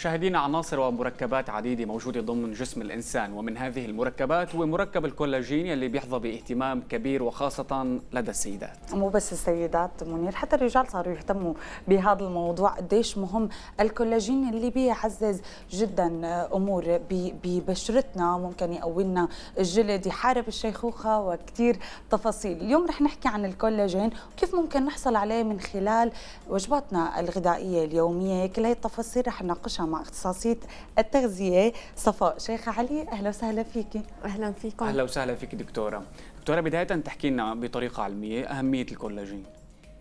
مشاهدينا عناصر ومركبات عديدة موجودة ضمن جسم الإنسان ومن هذه المركبات هو مركب الكولاجين يلي بيحظى باهتمام كبير وخاصة لدى السيدات مو بس السيدات منير حتى الرجال صاروا يهتموا بهذا الموضوع قديش مهم الكولاجين اللي بيعزز جدا أمور ببشرتنا ممكن يقوي لنا الجلد يحارب الشيخوخة وكثير تفاصيل اليوم رح نحكي عن الكولاجين وكيف ممكن نحصل عليه من خلال وجباتنا الغذائية اليومية كل هي التفاصيل رح نناقشها مع اختصاصيه التغذيه صفاء شيخ علي اهلا وسهلا فيك اهلا فيكم اهلا وسهلا فيك دكتوره دكتوره بدايه تحكي لنا بطريقه علميه اهميه الكولاجين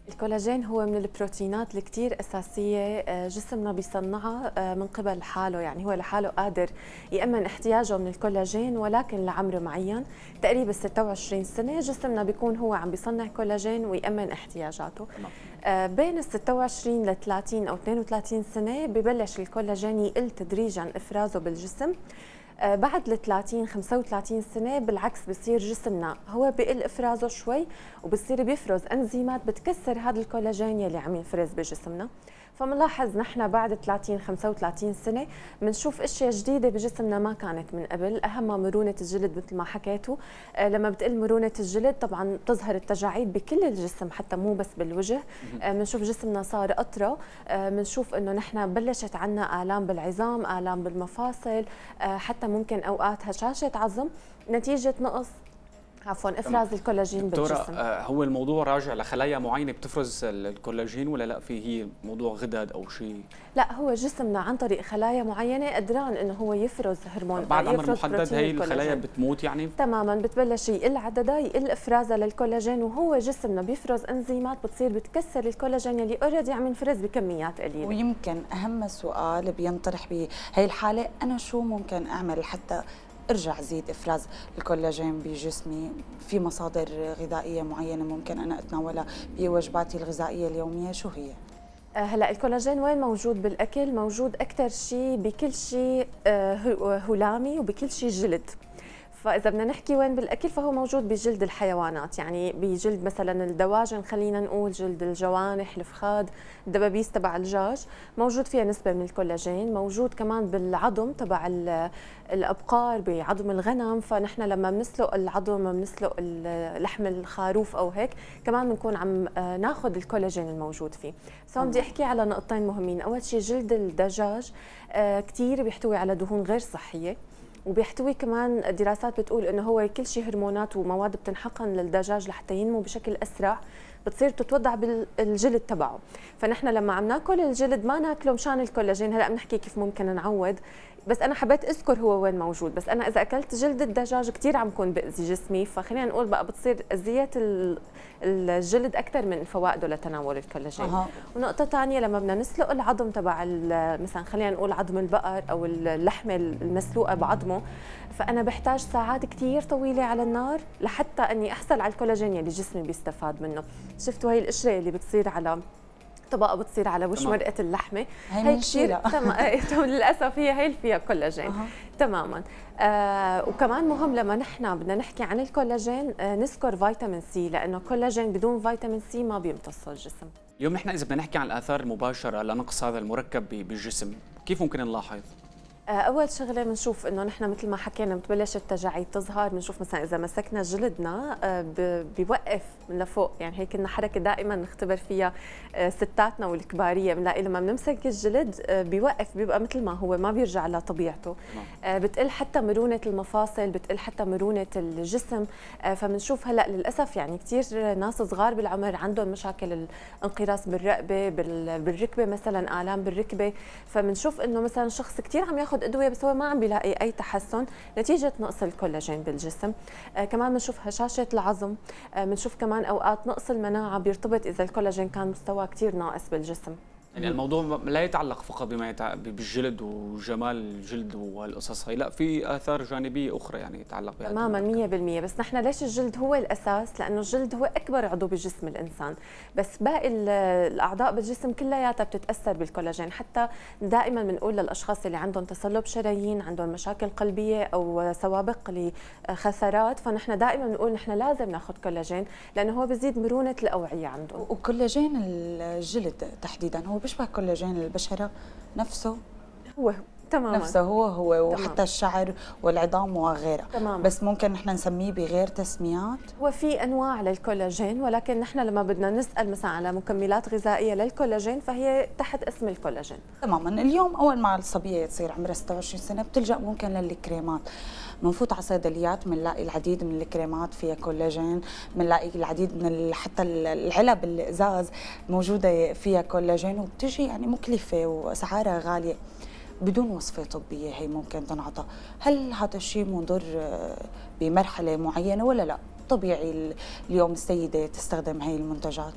الكولاجين هو من البروتينات الكتير أساسية آه، جسمنا بيصنعها آه، من قبل حاله يعني هو لحاله قادر يأمن احتياجه من الكولاجين ولكن لعمر معين تقريبا 26 سنة جسمنا بيكون هو عم بيصنع كولاجين ويأمن احتياجاته آه، بين ال 26 ل 30 أو 32 سنة ببلش الكولاجين يقل تدريجا إفرازه بالجسم آه، بعد ال 30 35 سنه بالعكس بصير جسمنا هو بقل افرازه شوي وبصير بيفرز انزيمات بتكسر هذا الكولاجين يلي عم ينفرز بجسمنا فمنلاحظ نحن بعد 30 35 سنه بنشوف اشياء جديده بجسمنا ما كانت من قبل اهمها مرونه الجلد مثل ما حكيتوا آه، لما بتقل مرونه الجلد طبعا بتظهر التجاعيد بكل الجسم حتى مو بس بالوجه بنشوف آه، جسمنا صار اطرى بنشوف آه، انه نحن بلشت عنا الام بالعظام الام بالمفاصل حتى ممكن اوقات هشاشه عظم نتيجه نقص عفوا افراز الكولاجين بالجسم آه، هو الموضوع راجع لخلايا معينه بتفرز الكولاجين ولا لا في هي موضوع غدد او شيء لا هو جسمنا عن طريق خلايا معينه قدران انه هو يفرز هرمون بعد عمر محدد هي الخلايا بتموت يعني تماما بتبلش يقل عددها يقل افرازها للكولاجين وهو جسمنا بيفرز انزيمات بتصير بتكسر الكولاجين اللي اوريدي عم ينفرز بكميات قليله ويمكن اهم سؤال بينطرح بهي الحاله انا شو ممكن اعمل حتى ارجع زيد افراز الكولاجين بجسمي في مصادر غذائيه معينه ممكن انا اتناولها بوجباتي الغذائيه اليوميه شو هي آه، هلا الكولاجين وين موجود بالاكل موجود اكثر شيء بكل شيء آه، هلامي وبكل شيء جلد فاذا بدنا نحكي وين بالاكل فهو موجود بجلد الحيوانات يعني بجلد مثلا الدواجن خلينا نقول جلد الجوانح الفخاد الدبابيس تبع الجاج موجود فيها نسبه من الكولاجين موجود كمان بالعظم تبع الابقار بعظم الغنم فنحن لما بنسلق العظم بنسلق لحم الخروف او هيك كمان بنكون عم آه، ناخذ الكولاجين الموجود فيه سو بدي احكي على نقطتين مهمين اول شيء جلد الدجاج آه، كثير بيحتوي على دهون غير صحيه وبيحتوي كمان دراسات بتقول انه هو كل شيء هرمونات ومواد بتنحقن للدجاج لحتى ينمو بشكل اسرع بتصير تتوضع بالجلد تبعه فنحن لما عم ناكل الجلد ما ناكله مشان الكولاجين هلا بنحكي كيف ممكن نعوض بس انا حبيت اذكر هو وين موجود بس انا اذا اكلت جلد الدجاج كثير عم كون باذي جسمي فخلينا نقول بقى بتصير اذيه الجلد اكثر من فوائده لتناول الكولاجين أه. ونقطه ثانيه لما بدنا نسلق العظم تبع مثلا خلينا نقول عظم البقر او اللحمه المسلوقه بعظمه فانا بحتاج ساعات كثير طويله على النار لحتى اني احصل على الكولاجين اللي جسمي بيستفاد منه شفتوا هي القشره اللي بتصير على طبقه بتصير على وش تمام. مرقه اللحمه هي كثير إيه، تمام للاسف هي هي اللي فيها كولاجين أه. تماما آه وكمان مهم لما نحن بدنا نحكي عن الكولاجين آه نذكر فيتامين سي لانه الكولاجين بدون فيتامين سي ما بيمتص الجسم اليوم نحن اذا بدنا نحكي عن الاثار المباشره لنقص هذا المركب بالجسم كيف ممكن نلاحظ اول شغله بنشوف انه نحن مثل ما حكينا بتبلش التجاعيد تظهر بنشوف مثلا اذا مسكنا جلدنا آه، بيوقف من لفوق يعني هي كنا حركه دائما نختبر فيها آه، ستاتنا والكباريه بنلاقي لما بنمسك الجلد آه، بيوقف بيبقى مثل ما هو ما بيرجع لطبيعته نعم. بتقل حتى مرونه المفاصل بتقل حتى مرونه الجسم فبنشوف هلا للاسف يعني كثير ناس صغار بالعمر عندهم مشاكل الانقراص بالرقبه بالركبه مثلا الام بالركبه فبنشوف انه مثلا شخص كثير عم ياخذ بياخذ ادويه بس هو ما عم بيلاقي اي تحسن نتيجه نقص الكولاجين بالجسم آه، كمان بنشوف هشاشه العظم آه، بنشوف كمان اوقات نقص المناعه بيرتبط اذا الكولاجين كان مستواه كثير ناقص بالجسم يعني الموضوع لا يتعلق فقط بما يتعلق بالجلد وجمال الجلد والقصص هي لا في اثار جانبيه اخرى يعني يتعلق بها تماما 100% بس نحن ليش الجلد هو الاساس لانه الجلد هو اكبر عضو بجسم الانسان بس باقي الاعضاء بالجسم كلياتها بتتاثر بالكولاجين حتى دائما بنقول للاشخاص اللي عندهم تصلب شرايين عندهم مشاكل قلبيه او سوابق لخثرات فنحن دائما بنقول نحن لازم ناخذ كولاجين لانه هو بزيد مرونه الاوعيه عندهم وكولاجين الجلد تحديدا هو بيشبه كولاجين البشره نفسه هو تماما نفسه هو هو وحتى الشعر والعظام وغيرها تمام. بس ممكن نحن نسميه بغير تسميات وفي انواع للكولاجين ولكن نحن لما بدنا نسال مثلا على مكملات غذائيه للكولاجين فهي تحت اسم الكولاجين تماما اليوم اول ما الصبيه تصير عمرها 26 سنه بتلجا ممكن للكريمات بنفوت على صيدليات بنلاقي العديد من الكريمات فيها كولاجين بنلاقي العديد من حتى العلب الازاز موجوده فيها كولاجين وبتجي يعني مكلفه واسعارها غاليه بدون وصفة طبية هي ممكن تنعطى هل هذا الشيء مضر بمرحلة معينة ولا لا طبيعي اليوم السيدة تستخدم هي المنتجات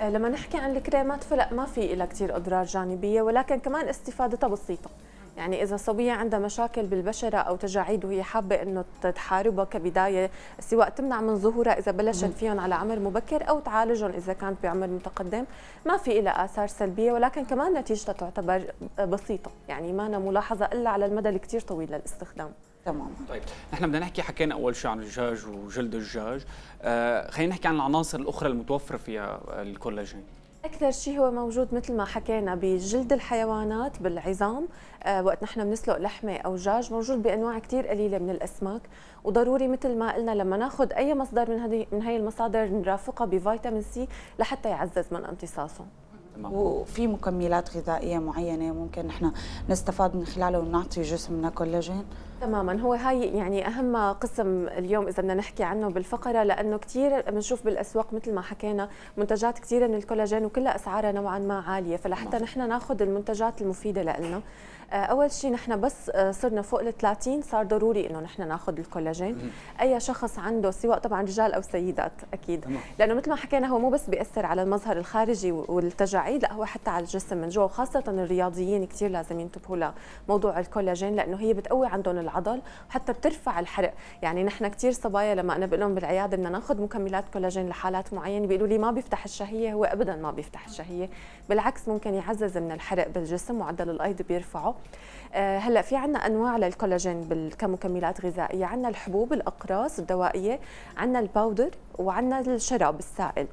أه، لما نحكي عن الكريمات فلا ما في لها كثير اضرار جانبيه ولكن كمان استفادتها بسيطه يعني إذا صبية عندها مشاكل بالبشرة أو تجاعيد وهي حابة إنه تحاربها كبداية سواء تمنع من ظهورها إذا بلشت فيهم على عمر مبكر أو تعالجهم إذا كانت بعمر متقدم ما في إلى آثار سلبية ولكن كمان نتيجتها تعتبر بسيطة يعني ما أنا ملاحظة إلا على المدى الكثير طويل للاستخدام تمام طيب نحن بدنا نحكي حكينا اول شيء عن الدجاج وجلد الدجاج آه خلينا نحكي عن العناصر الاخرى المتوفره فيها الكولاجين اكثر شيء هو موجود مثل ما حكينا بجلد الحيوانات بالعظام آه وقت نحن بنسلق لحمه او دجاج موجود بانواع كثير قليله من الاسماك وضروري مثل ما قلنا لما ناخذ اي مصدر من هذه من هي المصادر نرافقها بفيتامين سي لحتى يعزز من امتصاصه وفي مكملات غذائيه معينه ممكن نحن نستفاد من خلالها ونعطي جسمنا كولاجين تماما هو هاي يعني اهم قسم اليوم اذا بدنا نحكي عنه بالفقره لانه كثير بنشوف بالاسواق مثل ما حكينا منتجات كثيره من الكولاجين وكلها اسعارها نوعا ما عاليه فلحتى نعم. نحن ناخذ المنتجات المفيده لنا آه، اول شيء نحن بس آه، صرنا فوق ال 30 صار ضروري انه نحن ناخذ الكولاجين اي شخص عنده سواء طبعا رجال او سيدات اكيد لانه مثل ما حكينا هو مو بس بياثر على المظهر الخارجي والتجاعيد لا هو حتى على الجسم من جوا وخاصه الرياضيين كثير لازم ينتبهوا لموضوع الكولاجين لانه هي بتقوي عندهم العضل حتى بترفع الحرق يعني نحن كثير صبايا لما انا بقول لهم بالعياده بدنا ناخذ مكملات كولاجين لحالات معينه بيقولوا لي ما بيفتح الشهيه هو ابدا ما بيفتح الشهيه بالعكس ممكن يعزز من الحرق بالجسم معدل الايض بيرفعه آه، هلا في عندنا انواع للكولاجين كمكملات غذائيه عندنا الحبوب الاقراص الدوائيه عندنا الباودر وعندنا الشراب السائل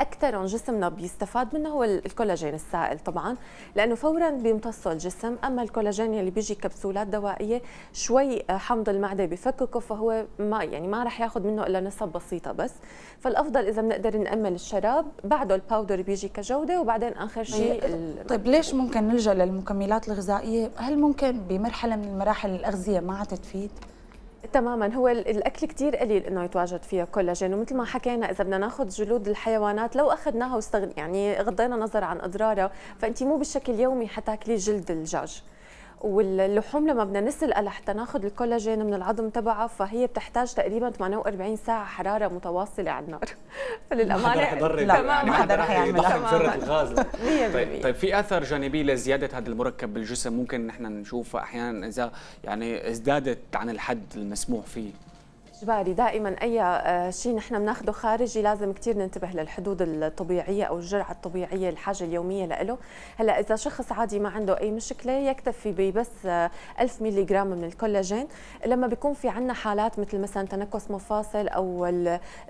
اكثر عن جسمنا بيستفاد منه هو الكولاجين السائل طبعا لانه فورا بيمتصه الجسم اما الكولاجين اللي بيجي كبسولات دوائيه شوي آه، حمض المعده بفككه فهو ما يعني ما راح ياخذ منه الا نسب بسيطه بس فالافضل اذا بنقدر نامل الشراب بعده الباودر بيجي كجوده وبعدين اخر شيء طيب،, طيب ليش ممكن نلجا للمكملات الغذائيه هل ممكن بمرحله من المراحل الاغذيه ما عاد تفيد تماما هو الاكل كثير قليل انه يتواجد فيه كولاجين ومثل ما حكينا اذا بدنا ناخذ جلود الحيوانات لو اخذناها واستغل يعني غضينا نظر عن اضرارها فانت مو بالشكل يومي حتاكلي جلد الدجاج واللحوم لما بدنا نسلقها لحتى ناخذ الكولاجين من العظم تبعها فهي بتحتاج تقريبا 48 ساعه حراره متواصله على النار فللامانه لا ما حدا رح يعملها مجرد الغاز طيب, طيب في اثر جانبي لزياده هذا المركب بالجسم ممكن نحن نشوفه احيانا اذا يعني ازدادت عن الحد المسموح فيه اجباري دائما اي آه، شيء نحن بناخده خارجي لازم كثير ننتبه للحدود الطبيعيه او الجرعه الطبيعيه الحاجه اليوميه له هلا اذا شخص عادي ما عنده اي مشكله يكتفي ببس 1000 آه، ملغ من الكولاجين لما بيكون في عندنا حالات مثل مثلا تنكس مفاصل او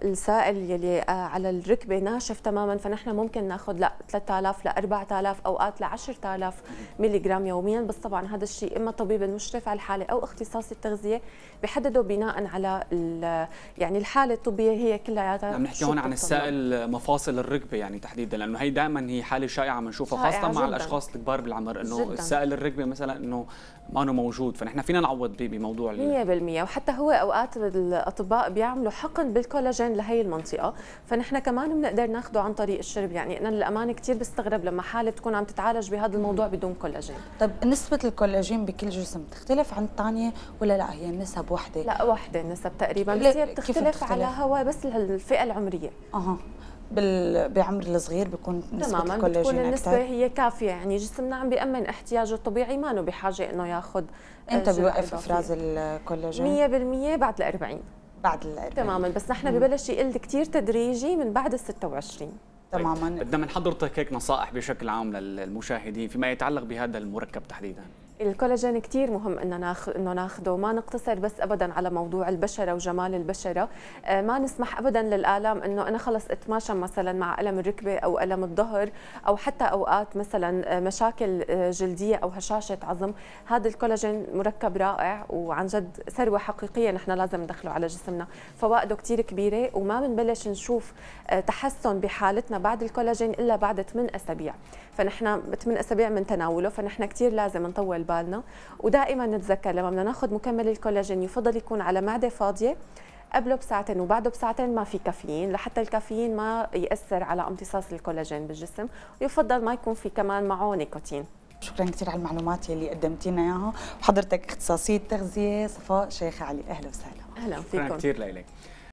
السائل يلي آه، على الركبه ناشف تماما فنحن ممكن ناخذ لا 3000 ل 4000 اوقات ل 10000 ملغ يوميا بس طبعا هذا الشيء اما طبيب المشرف على الحاله او اختصاصي التغذيه بيحددوا بناء على يعني الحاله الطبيه هي كلها نعم نحكي هون عن السائل مفاصل الركبه يعني تحديدا لانه هي دائما هي حاله شائعه بنشوفها خاصه جداً. مع الاشخاص الكبار بالعمر انه السائل الركبه مثلا انه ما هو موجود فنحن فينا نعوض بموضوع 100% وحتى هو اوقات الاطباء بيعملوا حقن بالكولاجين لهي المنطقه فنحن كمان بنقدر ناخذه عن طريق الشرب يعني انا للامانه كثير بستغرب لما حاله تكون عم تتعالج بهذا الموضوع بدون كولاجين طيب نسبه الكولاجين بكل جسم تختلف عن الثانيه ولا لا هي النسب وحده لا وحده النسب تقريبا بس هي بتختلف على هوا بس الفئه العمريه اها بالعمر الصغير بيكون نسبة تماما بتكون النسبة أكثر. هي كافية يعني جسمنا عم بيأمن احتياجه الطبيعي ما إنه بحاجة إنه ياخذ آه، إمتى بيوقف إفراز الكولاجين؟ 100% بعد ال 40 بعد ال 40 تماما بس نحن ببلش يقل كثير تدريجي من بعد ال 26 تماما بدنا من حضرتك هيك نصائح بشكل عام للمشاهدين فيما يتعلق بهذا المركب تحديدا الكولاجين كثير مهم انه ناخذ انه ناخذه ما نقتصر بس ابدا على موضوع البشره وجمال البشره آه، ما نسمح ابدا للالام انه انا خلص اتماشى مثلا مع الم الركبه او الم الظهر او حتى اوقات مثلا آه، مشاكل آه، جلديه او هشاشه عظم هذا الكولاجين مركب رائع وعن جد ثروه حقيقيه نحن لازم ندخله على جسمنا فوائده كثير كبيره وما بنبلش نشوف تحسن بحالتنا بعد الكولاجين الا بعد 8 اسابيع فنحن 8 اسابيع من تناوله فنحن كثير لازم نطول بالنا ودائما نتذكر لما بدنا ناخذ مكمل الكولاجين يفضل يكون على معده فاضيه قبله بساعتين وبعده بساعتين ما في كافيين لحتى الكافيين ما ياثر على امتصاص الكولاجين بالجسم ويفضل ما يكون في كمان معه نيكوتين شكرا كثير على المعلومات اللي قدمتينا لنا اياها وحضرتك اختصاصيه تغذيه صفاء شيخ علي اهلا وسهلا اهلا فيكم شكرا كثير لك